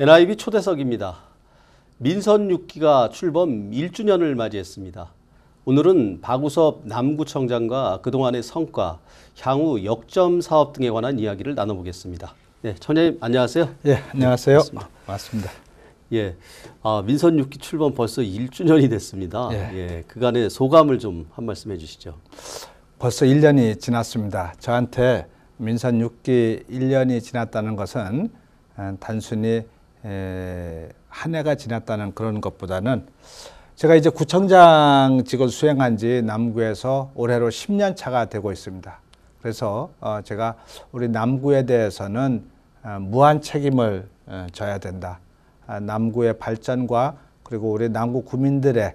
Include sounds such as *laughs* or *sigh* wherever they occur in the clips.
NIB 초대석입니다. 민선 6기가 출범 1주년을 맞이했습니다. 오늘은 박우섭 남구청장과 그동안의 성과, 향후 역점 사업 등에 관한 이야기를 나눠보겠습니다. 네, 천장님 안녕하세요. 예, 안녕하세요. 네, 반갑습니다. 반갑습니다. 예, 아, 민선 6기 출범 벌써 1주년이 됐습니다. 예. 예 그간의 소감을 좀 한 말씀 해주시죠. 벌써 1년이 지났습니다. 저한테 민선 6기 1년이 지났다는 것은 아, 단순히 에, 한 해가 지났다는 그런 것보다는 제가 이제 구청장 직을 수행한 지 남구에서 올해로 10년 차가 되고 있습니다. 그래서 어, 제가 우리 남구에 대해서는 어, 무한 책임을 어, 져야 된다. 아, 남구의 발전과 그리고 우리 남구 구민들의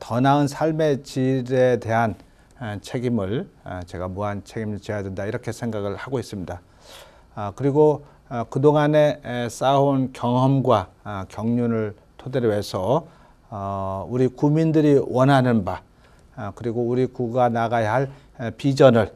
더 나은 삶의 질에 대한 어, 책임을 어, 제가 무한 책임을 져야 된다 이렇게 생각을 하고 있습니다. 아, 그리고 어, 그동안에 쌓아온 경험과 아, 경륜을 토대로 해서 어, 우리 국민들이 원하는 바 아, 그리고 우리 국가 나가야 할 비전을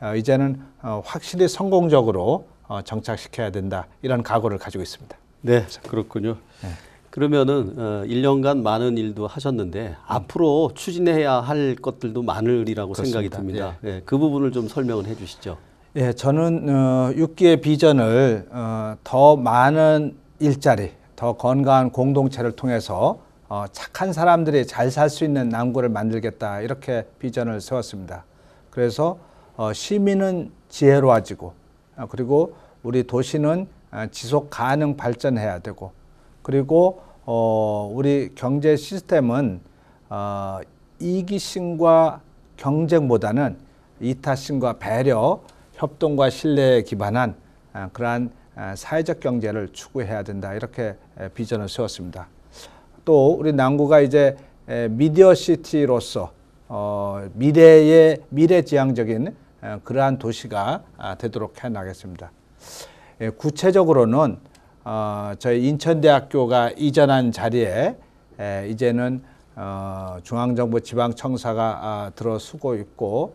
어, 이제는 확실히 성공적으로 정착시켜야 된다 이런 각오를 가지고 있습니다. 네, 그렇군요. 네. 그러면은 어, 1년간 많은 일도 하셨는데 앞으로 추진해야 할 것들도 많으리라고 그렇습니다. 생각이 듭니다. 예. 네. 그 부분을 좀 설명을 해 주시죠. 예, 저는 어, 6기의 비전을 어, 더 많은 일자리, 더 건강한 공동체를 통해서 어, 착한 사람들이 잘 살 수 있는 남구를 만들겠다 이렇게 비전을 세웠습니다. 그래서 어, 시민은 지혜로워지고 어, 그리고 우리 도시는 어, 지속 가능 발전해야 되고 그리고 어, 우리 경제 시스템은 어, 이기심과 경쟁보다는 이타심과 배려 협동과 신뢰에 기반한 아, 그러한 아, 사회적 경제를 추구해야 된다 이렇게 비전을 세웠습니다. 또 우리 남구가 이제 미디어 시티로서 어, 미래의 미래지향적인 어, 그러한 도시가 아, 되도록 해 나겠습니다. 예, 구체적으로는 어, 저희 인천대학교가 이전한 자리에 이제는 중앙정부 지방청사가 들어서고 있고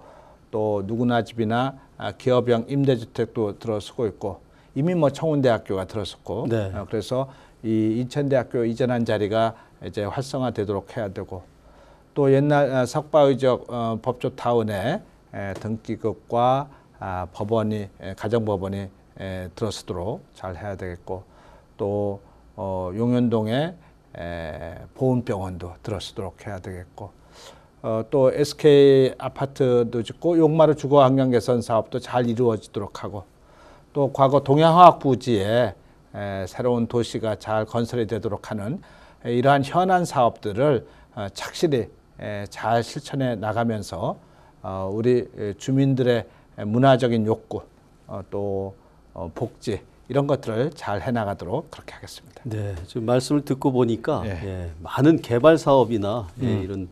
또 누구나 집이나 아, 기업형 임대주택도 들어서고 있고 이미 뭐 청운대학교가 들어섰고 네. 어, 그래서 이 인천대학교 이전한 자리가 이제 활성화되도록 해야 되고 또 옛날 아, 석바의적 어, 법조타운에 에, 등기급과 아, 법원이 에, 가정법원이 에, 들어서도록 잘 해야 되겠고 또 어, 용현동에 에, 보훈병원도 들어서도록 해야 되겠고 어, 또 SK 아파트도 짓고 용마루 주거 환경 개선 사업도 잘 이루어지도록 하고 또 과거 동양화학 부지에 에, 새로운 도시가 잘 건설이 되도록 하는 에, 이러한 현안 사업들을 어, 착실히 에, 잘 실천해 나가면서 어, 우리 주민들의 문화적인 욕구 어, 또 어, 복지 이런 것들을 잘 해나가도록 그렇게 하겠습니다. 네, 지금 말씀을 듣고 보니까 예. 예, 많은 개발 사업이나 예, 음. 예, 이런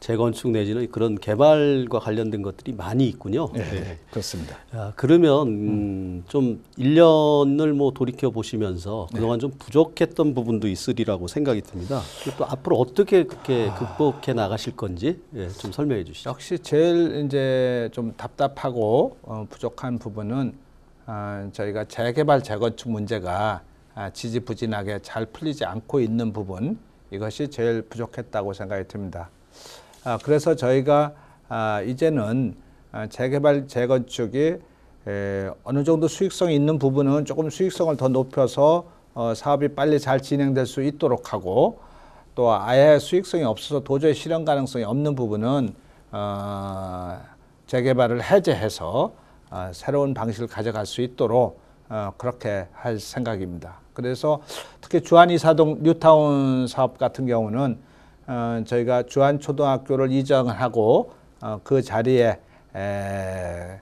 재건축 내지는 그런 개발과 관련된 것들이 많이 있군요. 네, 네. 그렇습니다. 아, 그러면 음, 좀 1년을 뭐 돌이켜 보시면서 네. 그동안 네. 좀 부족했던 부분도 있으리라고 생각이 듭니다. 또 앞으로 어떻게 그렇게 아. 극복해 나가실 건지 예, 좀 설명해 주시죠. 역시 제일 이제 좀 답답하고 어, 부족한 부분은 어, 저희가 재개발 재건축 문제가 아, 지지부진하게 잘 풀리지 않고 있는 부분 이것이 제일 부족했다고 생각이 듭니다. 아, 그래서 저희가 아, 이제는 아, 재개발 재건축이 어느 정도 수익성이 있는 부분은 조금 수익성을 더 높여서 어, 사업이 빨리 잘 진행될 수 있도록 하고 또 아예 수익성이 없어서 도저히 실현 가능성이 없는 부분은 어, 재개발을 해제해서 새로운 방식을 가져갈 수 있도록 어, 그렇게 할 생각입니다. 그래서 특히 주한 이사동 뉴타운 사업 같은 경우는 어, 저희가 주한초등학교를 이전하고 어, 그 자리에 에,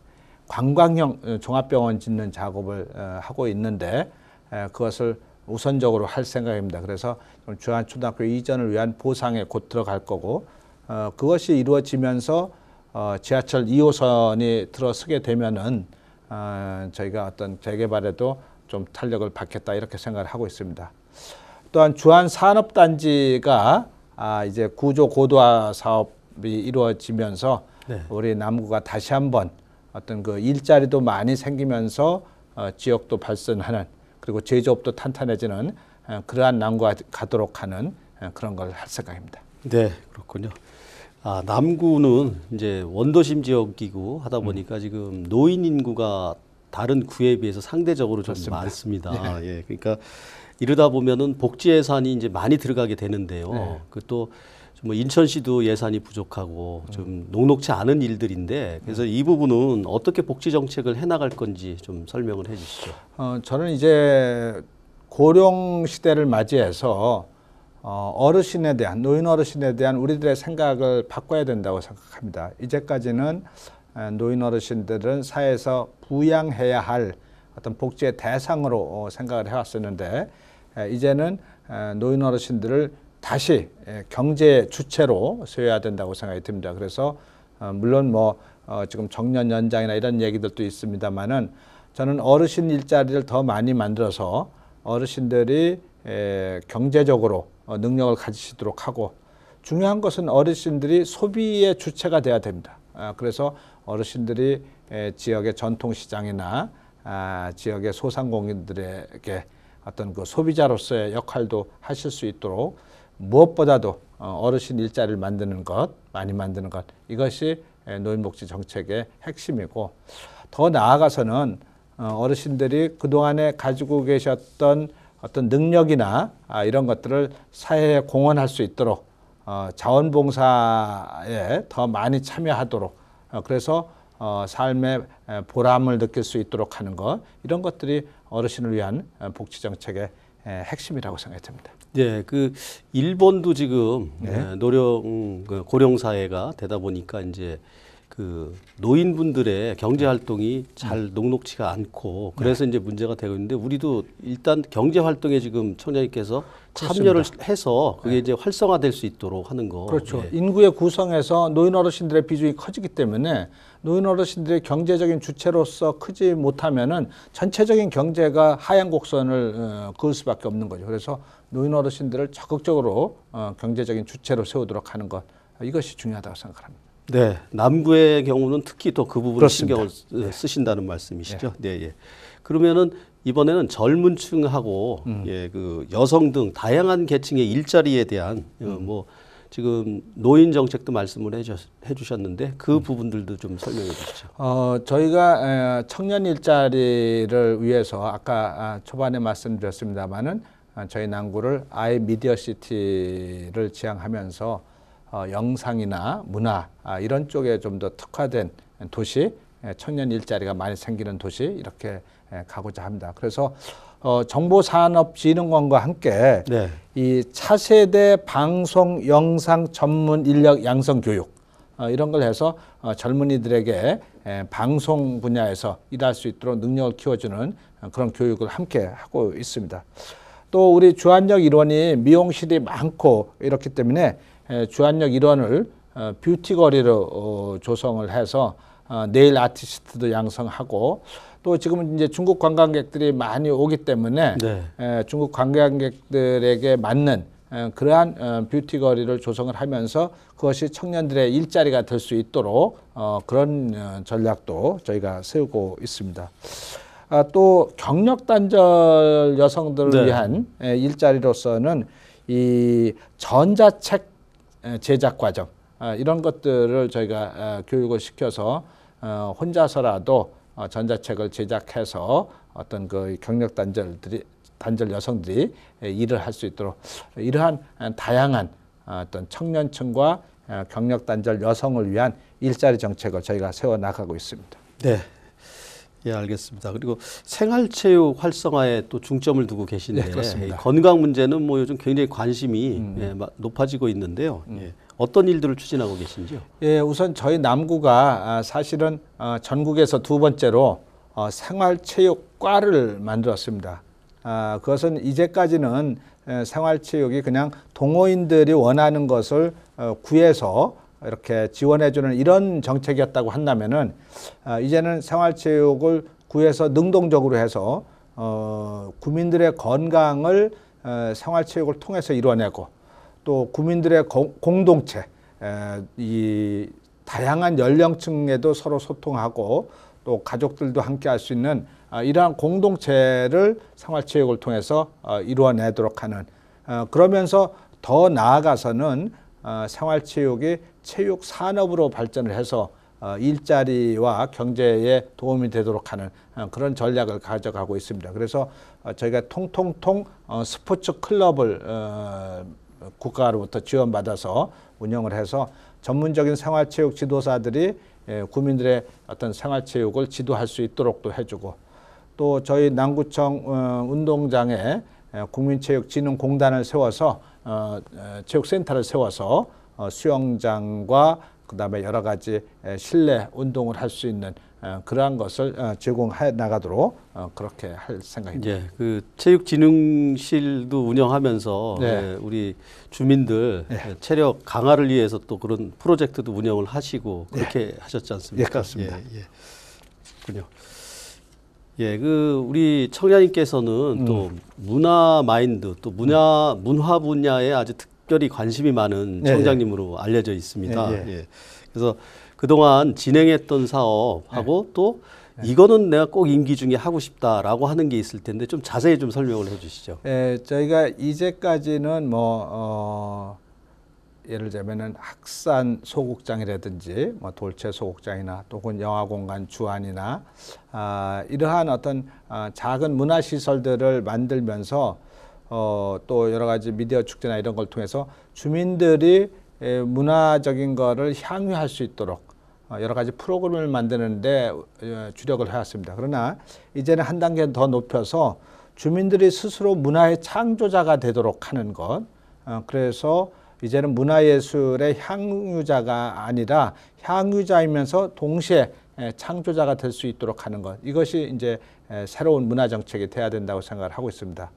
관광형 어, 종합병원 짓는 작업을 어, 하고 있는데 에, 그것을 우선적으로 할 생각입니다. 그래서 주한초등학교 이전을 위한 보상에 곧 들어갈 거고 어, 그것이 이루어지면서 어, 지하철 2호선이 들어서게 되면은 어, 저희가 어떤 재개발에도 좀 탄력을 받겠다 이렇게 생각을 하고 있습니다. 또한 주한 산업단지가 아, 이제 구조 고도화 사업이 이루어지면서 네. 우리 남구가 다시 한번 어떤 그 일자리도 많이 생기면서 어, 지역도 발전하는 그리고 제조업도 탄탄해지는 어, 그러한 남구가 가도록 하는 어, 그런 걸 할 생각입니다. 네, 그렇군요. 아, 남구는 이제 원도심 지역이고 하다 음. 보니까 음. 지금 노인 인구가 다른 구에 비해서 상대적으로 좀 그렇습니다. 많습니다. *laughs* 네. 아, 예, 그러니까 이러다 보면은 복지 예산이 이제 많이 들어가게 되는데요. 네. 그또 뭐 인천시도 예산이 부족하고 좀 음. 녹록치 않은 일들인데 그래서 음. 이 부분은 어떻게 복지 정책을 해나갈 건지 좀 설명을 해주시죠. 어, 저는 이제 고령 시대를 맞이해서 어, 어르신에 대한 노인 어르신에 대한 우리들의 생각을 바꿔야 된다고 생각합니다. 이제까지는 노인 어르신들은 사회에서 부양해야 할 어떤 복지의 대상으로 어, 생각을 해왔었는데 이제는 노인 어르신들을 다시 경제 주체로 세워야 된다고 생각이 듭니다. 그래서 어, 물론 뭐 어, 지금 정년 연장이나 이런 얘기들도 있습니다만은 저는 어르신 일자리를 더 많이 만들어서 어르신들이 경제적으로 능력을 가지시도록 하고 중요한 것은 어르신들이 소비의 주체가 돼야 됩니다. 아, 그래서 어르신들이 지역의 전통시장이나 아, 지역의 소상공인들에게 어떤 그 소비자로서의 역할도 하실 수 있도록 무엇보다도 어, 어르신 일자리를 만드는 것, 많이 만드는 것 이것이 노인복지 정책의 핵심이고 더 나아가서는 어, 어르신들이 그동안에 가지고 계셨던 어떤 능력이나 아, 이런 것들을 사회에 공헌할 수 있도록 어, 자원봉사에 더 많이 참여하도록 그래서 어, 삶의 보람을 느낄 수 있도록 하는 것 이런 것들이 어르신을 위한 복지 정책의 핵심이라고 생각이 듭니다. 예, 그 일본도 지금 네. 예, 노령 그 고령 사회가 되다 보니까 이제 그 노인분들의 경제 활동이 잘 녹록치가 않고 그래서 네. 이제 문제가 되고 있는데 우리도 일단 경제 활동에 지금 청장님께서 참여를 해서 그게 네. 이제 활성화될 수 있도록 하는 거. 그렇죠. 예. 인구의 구성에서 노인 어르신들의 비중이 커지기 때문에 노인 어르신들의 경제적인 주체로서 크지 못하면은 전체적인 경제가 하향 곡선을 어, 그을 수밖에 없는 거죠. 그래서 노인 어르신들을 적극적으로 어, 경제적인 주체로 세우도록 하는 것 이것이 중요하다고 생각합니다. 네, 남부의 경우는 특히 또 그 부분을 신경을 네. 쓰신다는 말씀이시죠. 네. 네, 예. 그러면은 이번에는 젊은 층하고 음. 예, 그 여성 등 다양한 계층의 일자리에 대한 어, 음. 뭐 지금 노인 정책도 말씀을 해주셨는데 그 음. 부분들도 좀 설명해 주시죠. 어, 저희가 청년 일자리를 위해서 아까 아, 초반에 말씀드렸습니다만은 아, 저희 남구를 아이 미디어 시티를 지향하면서 어, 영상이나 문화 아, 이런 쪽에 좀 더 특화된 도시 청년 예, 일자리가 많이 생기는 도시 이렇게 예, 가고자 합니다. 그래서 어, 정보산업진흥원과 함께 네. 이 차세대 방송 영상 전문 인력 양성 교육 어, 이런 걸 해서 어, 젊은이들에게 에, 예, 방송 분야에서 일할 수 있도록 능력을 키워주는 어, 그런 교육을 함께 하고 있습니다. 또 우리 주한역 일원이 미용실이 많고 이렇기 때문에 주한역 1원을 어, 뷰티 거리로 어, 조성을 해서 어, 네일 아티스트도 양성하고 또 지금은 이제 중국 관광객들이 많이 오기 때문에 네. 중국 관광객들에게 맞는 그러한 뷰티 거리를 조성을 하면서 그것이 청년들의 일자리가 될 수 있도록 그런 전략도 저희가 세우고 있습니다. 아, 또 경력 단절 여성들을 네. 위한 일자리로서는 이 전자책 제작 과정 어, 이런 것들을 저희가 어, 교육을 시켜서 어, 혼자서라도 전자책을 제작해서 어떤 그 경력 단절들이 단절 여성들이 일을 할 수 있도록 이러한 다양한 어떤 청년층과 경력 단절 여성을 위한 일자리 정책을 저희가 세워 나가고 있습니다. 네, 예, 알겠습니다. 그리고 생활체육 활성화에 또 중점을 두고 계신데 네, 예, 그 건강 문제는 뭐 요즘 굉장히 관심이 음. 예, 높아지고 있는데요. 음. 예. 어떤 일들을 추진하고 계신지요? 예, 우선 저희 남구가 아, 사실은 어, 전국에서 두 번째로 어, 생활체육과를 만들었습니다. 아, 그것은 이제까지는 예, 생활체육이 그냥 동호인들이 원하는 것을 어, 구해서 이렇게 지원해주는 이런 정책이었다고 한다면은 아, 이제는 생활체육을 구해서 능동적으로 해서 어, 국민들의 건강을 어, 생활체육을 통해서 이뤄내고 또 국민들의 거, 공동체 에, 이 다양한 연령층에도 서로 소통하고 또 가족들도 함께 할 수 있는 어, 이러한 공동체를 생활체육을 통해서 어, 이루어내도록 하는 어, 그러면서 더 나아가서는 아, 생활체육이 체육 산업으로 발전을 해서 어, 일자리와 경제에 도움이 되도록 하는 어, 그런 전략을 가져가고 있습니다. 그래서 어, 저희가 통통통 스포츠 클럽을 국가로부터 지원받아서 운영을 해서 전문적인 생활체육 지도사들이 예, 국민들의 어떤 생활체육을 지도할 수 있도록도 해주고 또 저희 남구청 운동장에 예, 국민체육진흥공단을 세워서 어, 어, 체육센터를 세워서 어, 수영장과 그다음에 여러 가지 실내 운동을 할 수 있는 어, 그러한 것을 제공해 나가도록 그렇게 할 생각입니다. 예, 그 체육진흥실도 운영하면서 네. 예, 우리 주민들 네. 예, 체력 강화를 위해서 또 그런 프로젝트도 운영을 하시고 그렇게 네. 하셨지 않습니까? 예, 그렇습니다. 예, 예. 군요. 예, 그 우리 청량님께서는 음. 또 문화 마인드 또 문화 문화 분야에 아주 특별히 관심이 많은 예, 예. 청장님으로 알려져 있습니다. 예, 예, 예. 그래서 그동안 진행했던 사업하고 예. 또 이거는 내가 꼭 임기 중에 하고 싶다라고 하는 게 있을 텐데 좀 자세히 좀 설명을 해 주시죠. 예, 저희가 이제까지는 뭐 어, 예를 들면은 학산 소극장이라든지 뭐 돌체 소극장이나 또는 영화 공간 주안이나 아, 이러한 어떤 아, 작은 문화 시설들을 만들면서 어, 또 여러 가지 미디어 축제나 이런 걸 통해서 주민들이 에, 문화적인 거를 향유할 수 있도록 어, 여러 가지 프로그램을 만드는데 어, 주력을 해왔습니다. 그러나 이제는 한 단계 더 높여서 주민들이 스스로 문화의 창조자가 되도록 하는 것. 어, 그래서 이제는 문화예술의 향유자가 아니라 향유자이면서 동시에 창조자가 될 수 있도록 하는 것 이것이 이제 새로운 문화 정책이 돼야 된다고 생각을 하고 있습니다.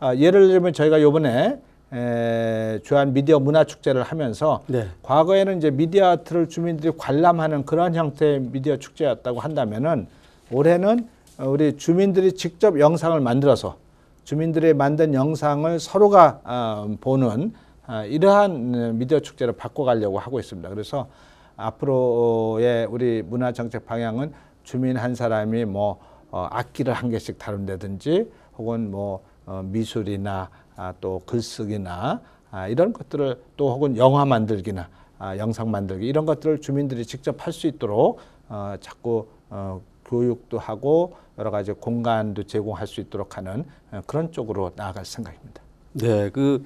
아, 예를 들면 저희가 요번에 주한 미디어 문화 축제를 하면서 네. 과거에는 이제 미디어 아트를 주민들이 관람하는 그런 형태의 미디어 축제였다고 한다면은 올해는 우리 주민들이 직접 영상을 만들어서 주민들이 만든 영상을 서로가 아, 보는 아, 이러한 어, 미디어 축제로 바꿔가려고 하고 있습니다. 그래서 앞으로의 우리 문화 정책 방향은 주민 한 사람이 뭐 어, 악기를 한 개씩 다룬다든지 혹은 뭐 어, 미술이나 아, 또 글쓰기나 아, 이런 것들을 또 혹은 영화 만들기나 영상 만들기 이런 것들을 주민들이 직접 할 수 있도록 자꾸 교육도 하고 여러 가지 공간도 제공할 수 있도록 하는 그런 쪽으로 나아갈 생각입니다. 네, 그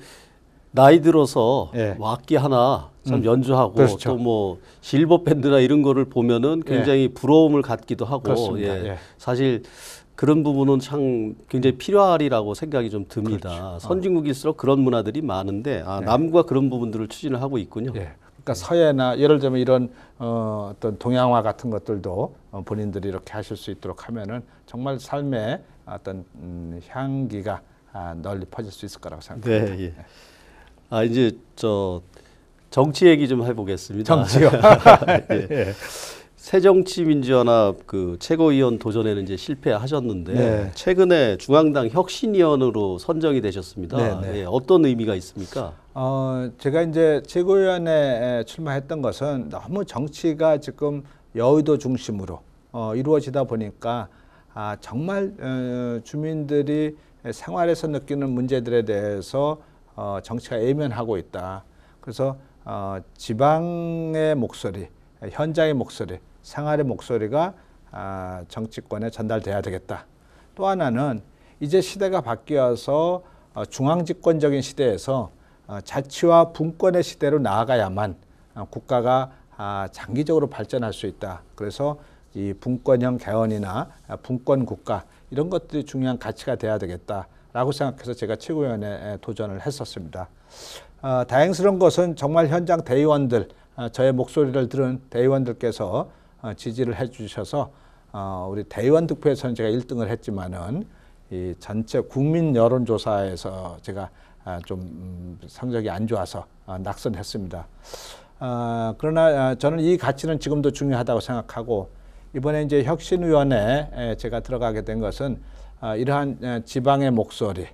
나이 들어서 예. 악기 하나 참 음. 연주하고 그렇죠. 또뭐 실버 밴드나 이런 거를 보면은 예. 굉장히 예. 부러움을 갖기도 하고 예. 예. 사실 그런 부분은 참 굉장히 필요하리라고 생각이 좀 듭니다. 그렇죠. 어. 선진국일수록 그런 문화들이 많은데 아, 예. 남과 그런 부분들을 추진을 하고 있군요. 그러니까 서예나 예를 들면 이런 어, 어떤 동양화 같은 것들도 어, 본인들이 이렇게 하실 수 있도록 하면은 정말 삶의 어떤 음, 향기가 아, 널리 퍼질 수 있을 거라고 생각합니다. 네, 예. 아 이제 저 정치 얘기 좀 해보겠습니다. 정치요. *laughs* 예. *laughs* 예. 새정치민주연합 그 최고위원 도전에는 이제 실패하셨는데 네. 최근에 중앙당 혁신위원으로 선정이 되셨습니다. 네, 네. 예, 어떤 의미가 있습니까? 어, 제가 이제 최고위원에 출마했던 것은 너무 정치가 지금 여의도 중심으로 어, 이루어지다 보니까 아, 정말 어, 주민들이 생활에서 느끼는 문제들에 대해서 어, 정치가 예면하고 있다. 그래서 어, 지방의 목소리, 현장의 목소리, 생활의 목소리가 아, 정치권에 전달돼야 되겠다. 또 하나는 이제 시대가 바뀌어서 어, 중앙집권적인 시대에서 어, 자치와 분권의 시대로 나아가야만 어, 국가가 아, 장기적으로 발전할 수 있다. 그래서 이 분권형 개헌이나 아, 분권 국가 이런 것들이 중요한 가치가 돼야 되겠다. 라고 생각해서 제가 최고위원에 회 도전을 했었습니다. 어, 다행스러운 것은 정말 현장 대의원들, 어, 저의 목소리를 들은 대의원들께서 어, 지지를 해주셔서 어, 우리 대의원 득표에서는 제가 1등을 했지만은 이 전체 국민 여론조사에서 제가 아, 좀 음, 성적이 안 좋아서 아, 낙선했습니다. 아, 그러나 어, 저는 이 가치는 지금도 중요하다고 생각하고 이번에 이제 혁신위원회에 제가 들어가게 된 것은 아, 이러한 지방의 목소리,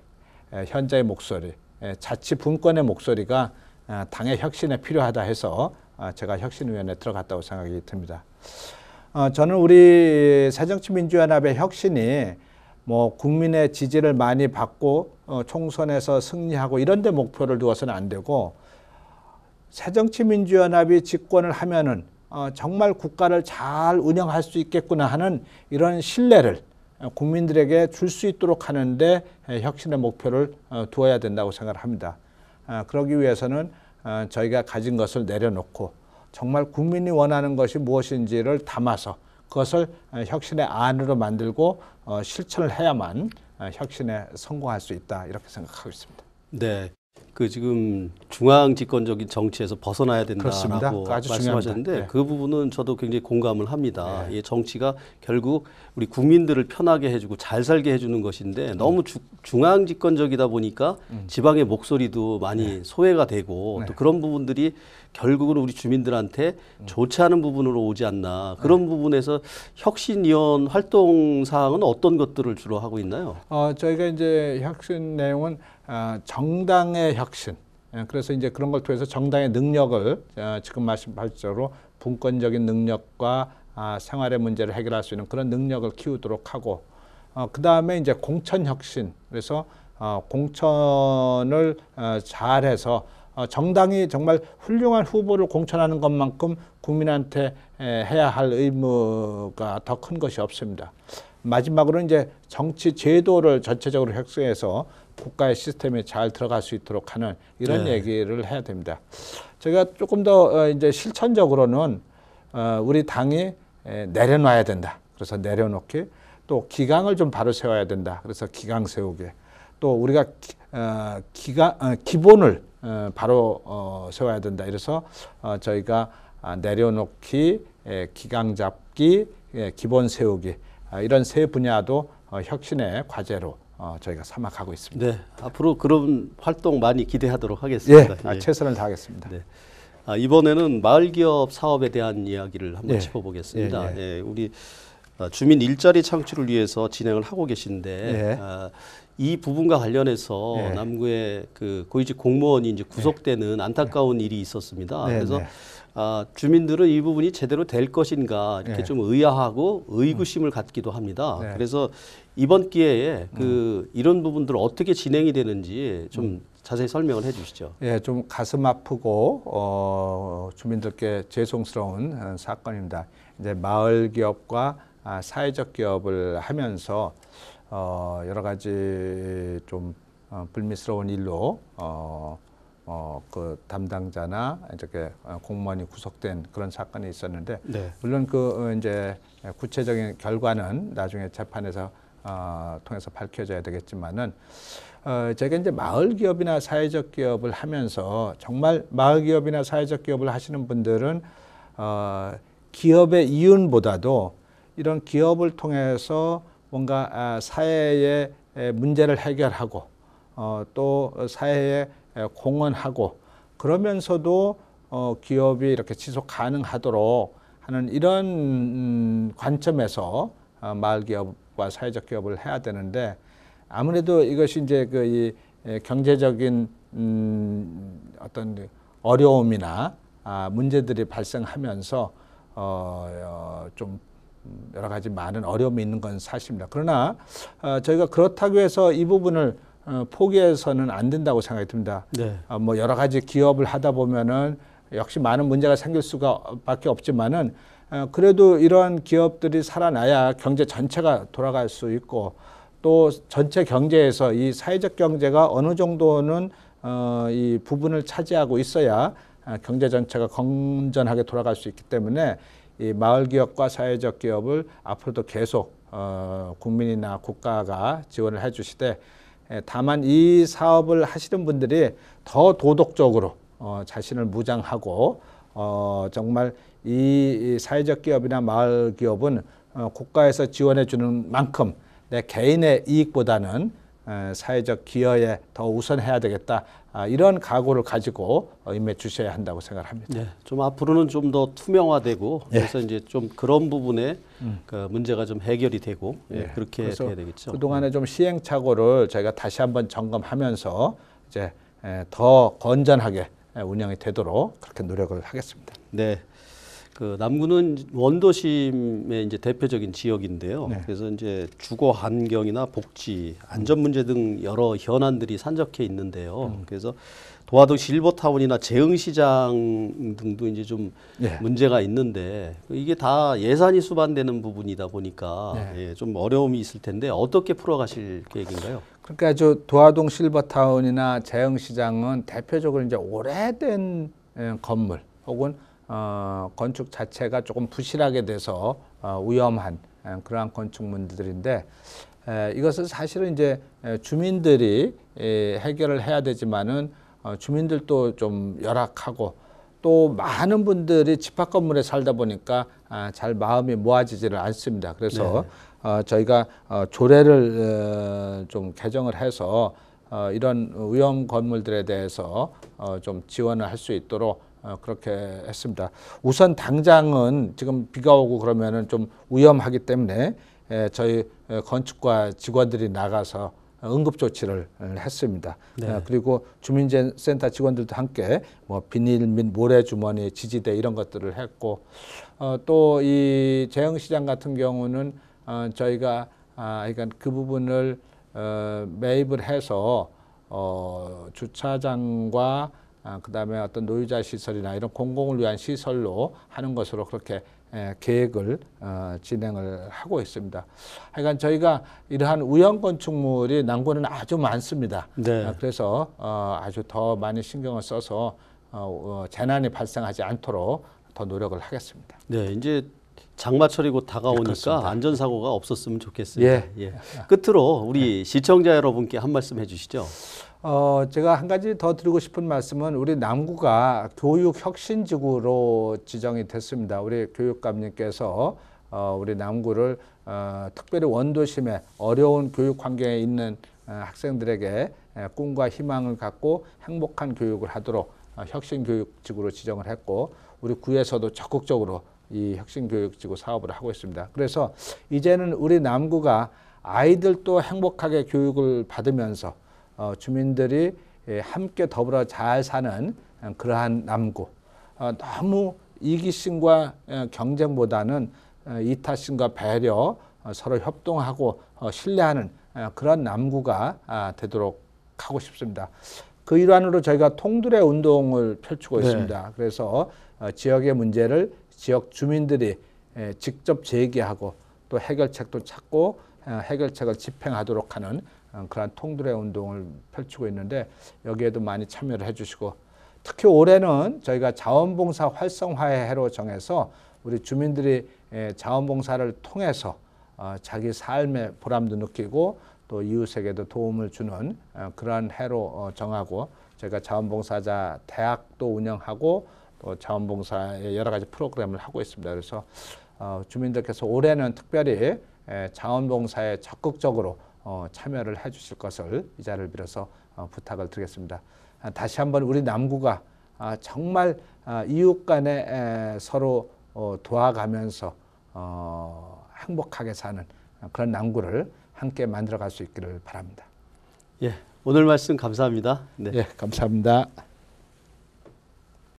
현재의 목소리, 자치 분권의 목소리가 당의 혁신에 필요하다 해서 아, 제가 혁신위원회에 들어갔다고 생각이 듭니다. 어, 저는 우리 새정치민주연합의 혁신이 뭐 국민의 지지를 많이 받고 어, 총선에서 승리하고 이런 데 목표를 두어서는 안 되고 새정치민주연합이 집권을 하면은 어, 정말 국가를 잘 운영할 수 있겠구나 하는 이런 신뢰를 국민들에게 줄 수 있도록 하는데 혁신의 목표를 어, 두어야 된다고 생각을 합니다. 아, 그러기 위해서는 어, 저희가 가진 것을 내려놓고 정말 국민이 원하는 것이 무엇인지를 담아서 그것을 혁신의 안으로 만들고 어, 실천을 해야만 혁신에 성공할 수 있다 이렇게 생각하고 있습니다. 네. 그 지금 중앙 집권적인 정치에서 벗어나야 된다라고 말씀하셨는데 중그 네. 부분은 저도 굉장히 공감을 합니다. 네. 예, 정치가 결국 우리 국민들을 편하게 해주고 잘 살게 해주는 것인데 음. 너무 주, 중앙 집권적이다 보니까 음. 지방의 목소리도 많이 네. 소외가 되고 네. 또 그런 부분들이 결국은 우리 주민들한테 음. 좋지 않은 부분으로 오지 않나 그런 네. 부분에서 혁신위원 활동 사항은 어떤 것들을 주로 하고 있나요? 어, 저희가 이제 혁신 내용은 아, 정당의 혁신. 예, 그래서 이제 그런 걸 통해서 정당의 능력을 아, 지금 말씀하신 대로 분권적인 능력과 아, 생활의 문제를 해결할 수 있는 그런 능력을 키우도록 하고 어, 그 다음에 이제 공천 혁신. 그래서 어, 공천을 어, 잘해서 정당이 정말 훌륭한 후보를 공천하는 것만큼 국민한테 해야 할 의무가 더 큰 것이 없습니다. 마지막으로 이제 정치 제도를 전체적으로 혁신해서 국가의 시스템에 잘 들어갈 수 있도록 하는 이런 네. 얘기를 해야 됩니다. 제가 조금 더 어, 이제 실천적으로는 어, 우리 당이 내려놔야 된다. 그래서 내려놓기 또 기강을 좀 바로 세워야 된다. 그래서 기강 세우기 또 우리가 어, 기가 기본을 바로 세워야 된다. 그래서 저희가 아, 내려놓기 기강 잡기 기본 세우기 아, 이런 세 분야도 혁신의 과제로 어, 저희가 삼악하고 있습니다. 네, 앞으로 그런 활동 많이 기대하도록 하겠습니다. 예, 아, 예. 최선을 다하겠습니다. 네. 아, 이번에는 마을 기업 사업에 대한 이야기를 한번 예. 짚어보겠습니다. 예, 예. 예, 우리 아, 주민 일자리 창출을 위해서 진행을 하고 계신데 예. 아, 이 부분과 관련해서 예. 남구의 그 고위직 공무원이 이제 구속되는 예. 안타까운 일이 있었습니다. 네, 그래서 네. 아, 주민들은 이 부분이 제대로 될 것인가 이렇게 네. 좀 의아하고 음. 의구심을 음. 갖기도 합니다. 네. 그래서 이번 기회에 그 음. 이런 부분들 어떻게 진행이 되는지 좀 음. 자세히 설명을 해 주시죠. 예, 좀 가슴 아프고 어, 주민들께 죄송스러운 사건입니다. 이제 마을 기업과 아, 사회적 기업을 하면서 어, 여러 가지 좀 어, 불미스러운 일로 어, 어, 그 담당자나 이렇게 어, 공무원이 구속된 그런 사건이 있었는데 네. 물론 그 어, 이제 구체적인 결과는 나중에 재판에서 어, 통해서 밝혀져야 되겠지만은 어, 제가 이제 마을 기업이나 사회적 기업을 하면서 정말 마을 기업이나 사회적 기업을 하시는 분들은 어, 기업의 이윤보다도 이런 기업을 통해서 뭔가 아, 사회의 문제를 해결하고 어, 또 사회에 공헌하고 그러면서도 어, 기업이 이렇게 지속 가능하도록 하는 이런 음, 관점에서 어, 마을 기업 기업과 사회적 기업을 해야 되는데 아무래도 이것이 이제 그이 경제적인 음 어떤 어려움이나 아 문제들이 발생하면서 어좀 어, 여러 가지 많은 어려움이 있는 건 사실입니다. 그러나 어, 저희가 그렇다고 해서 이 부분을 어, 포기해서는 안 된다고 생각이 듭니다. 네. 어, 뭐 여러 가지 기업을 하다 보면은 역시 많은 문제가 생길 수가밖에 없지만은 어, 그래도 이러한 기업들이 살아나야 경제 전체가 돌아갈 수 있고 또 전체 경제에서 이 사회적 경제가 어느 정도는 어, 이 부분을 차지하고 있어야 어, 경제 전체가 건전하게 돌아갈 수 있기 때문에 이 마을 기업과 사회적 기업을 앞으로도 계속 국민이나 국가가 지원을 해주시되 예, 다만 이 사업을 하시는 분들이 더 도덕적으로 자신을 무장하고 정말 이 사회적 기업이나 마을 기업은 어, 국가에서 지원해 주는 만큼 내 개인의 이익보다는 어, 사회적 기여에 더 우선해야 되겠다 아, 이런 각오를 가지고 어, 임해 주셔야 한다고 생각합니다. 네, 좀 앞으로는 좀 더 투명화되고 예. 그래서 이제 좀 그런 부분에 음. 그 문제가 좀 해결이 되고 네. 그렇게 해야 되겠죠. 그 동안에 음. 좀 시행착오를 저희가 다시 한번 점검하면서 이제 더 건전하게 운영이 되도록 그렇게 노력을 하겠습니다. 네. 그 남구는 원도심의 이제 대표적인 지역인데요. 네. 그래서 이제 주거 환경이나 복지, 안전 문제 등 여러 현안들이 산적해 있는데요. 음. 그래서 도화동 실버타운이나 재흥시장 등도 이제 좀 네. 문제가 있는데 이게 다 예산이 수반되는 부분이다 보니까 네. 예, 좀 어려움이 있을 텐데 어떻게 풀어가실 계획인가요? 그러니까 저 도화동 실버타운이나 재흥시장은 대표적으로 이제 오래된 예, 건물 혹은 어, 건축 자체가 조금 부실하게 돼서 어, 위험한 어, 그러한 건축물들인데 에, 이것은 사실은 이제 주민들이 에, 해결을 해야 되지만은 어, 주민들도 좀 열악하고 또 많은 분들이 집합 건물에 살다 보니까 아, 잘 마음이 모아지지를 않습니다. 그래서 네. 어, 저희가 어, 조례를 어, 좀 개정을 해서 어, 이런 위험 건물들에 대해서 어, 좀 지원을 할 수 있도록 어, 그렇게 했습니다. 우선 당장은 지금 비가 오고 그러면은 좀 위험하기 때문에 에, 예, 저희 어, 건축과 직원들이 나가서 응급 조치를 했습니다. 네. 어, 그리고 주민센터 직원들도 함께 뭐 비닐 및 모래 주머니, 지지대 이런 것들을 했고 어, 또이 재형 시장 같은 경우는 어, 저희가 아, 그니까그 부분을 어, 매입을 해서 어, 주차장과 아, 그다음에 어떤 노유자 시설이나 이런 공공을 위한 시설로 하는 것으로 그렇게 계획을 어, 진행을 하고 있습니다. 하여간 저희가 이러한 우연 건축물이 난고는 아주 많습니다. 네. 어, 그래서 어, 아주 더 많이 신경을 써서 재난이 발생하지 않도록 더 노력을 하겠습니다. 네, 이제 장마철이 곧 다가오니까 그 안전사고가 없었으면 좋겠습니다. 예. 예. 끝으로 우리 네. 시청자 여러분께 한 말씀 해주시죠. 어, 제가 한 가지 더 드리고 싶은 말씀은 우리 남구가 교육 혁신 지구로 지정이 됐습니다. 우리 교육감님께서 어, 우리 남구를 어, 특별히 원도심에 어려운 교육 환경에 있는 어, 학생들에게 꿈과 희망을 갖고 행복한 교육을 하도록 어, 혁신 교육지구로 지정을 했고 우리 구에서도 적극적으로 이 혁신 교육지구 사업을 하고 있습니다. 그래서 이제는 우리 남구가 아이들도 행복하게 교육을 받으면서 어, 주민들이 예, 함께 더불어 잘 사는 음, 그러한 남구. 어, 너무 이기심과 예, 경쟁보다는 어, 이타심과 배려, 서로 협동하고 신뢰하는 그런 남구가 아, 되도록 하고 싶습니다. 그 일환으로 저희가 통두의 운동을 펼치고 네. 있습니다. 그래서 지역의 문제를 지역 주민들이 예, 직접 제기하고 또 해결책도 찾고 해결책을 집행하도록 하는 어, 그런 통들의 운동을 펼치고 있는데 여기에도 많이 참여를 해주시고 특히 올해는 저희가 자원봉사 활성화의 해로 정해서 우리 주민들이 예, 자원봉사를 통해서 어, 자기 삶의 보람도 느끼고 또 이웃에게도 도움을 주는 어, 그러한 해로 정하고 저희가 자원봉사자 대학도 운영하고 또 자원봉사의 여러 가지 프로그램을 하고 있습니다. 그래서 주민들께서 올해는 특별히 예, 자원봉사에 적극적으로 어, 참여를 해주실 것을 이 자를 빌어서 어, 부탁을 드리겠습니다. 아, 다시 한번 우리 남구가 아, 정말 아, 이웃 간에 서로 어, 도와가면서 행복하게 사는 그런 남구를 함께 만들어갈 수 있기를 바랍니다. 예, 오늘 말씀 감사합니다. 네, 예, 감사합니다.